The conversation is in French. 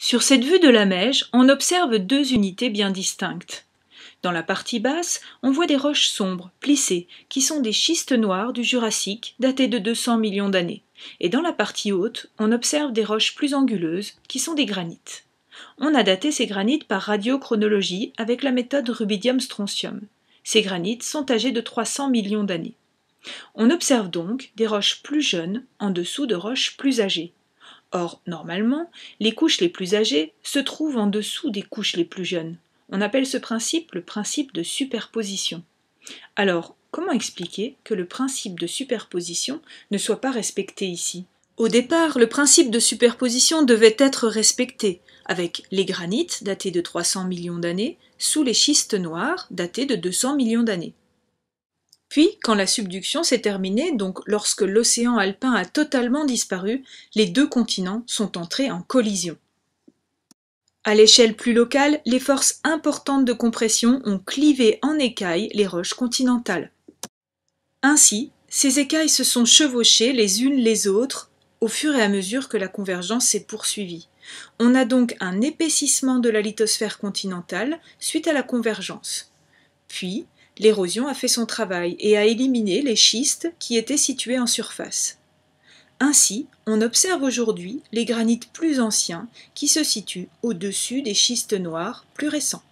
Sur cette vue de la Mèche, on observe deux unités bien distinctes. Dans la partie basse, on voit des roches sombres, plissées, qui sont des schistes noirs du Jurassique, datés de 200 millions d'années. Et dans la partie haute, on observe des roches plus anguleuses, qui sont des granites. On a daté ces granites par radiochronologie avec la méthode rubidium-strontium. Ces granites sont âgés de 300 millions d'années. On observe donc des roches plus jeunes en dessous de roches plus âgées. Or, normalement, les couches les plus âgées se trouvent en dessous des couches les plus jeunes. On appelle ce principe le principe de superposition. Alors, comment expliquer que le principe de superposition ne soit pas respecté ici Au départ, le principe de superposition devait être respecté, avec les granites datés de 300 millions d'années, sous les schistes noirs datés de 200 millions d'années. Puis, quand la subduction s'est terminée, donc lorsque l'océan alpin a totalement disparu, les deux continents sont entrés en collision. À l'échelle plus locale, les forces importantes de compression ont clivé en écailles les roches continentales. Ainsi, ces écailles se sont chevauchées les unes les autres au fur et à mesure que la convergence s'est poursuivie. On a donc un épaississement de la lithosphère continentale suite à la convergence. Puis, l'érosion a fait son travail et a éliminé les schistes qui étaient situés en surface. Ainsi, on observe aujourd'hui les granites plus anciens qui se situent au-dessus des schistes noirs plus récents.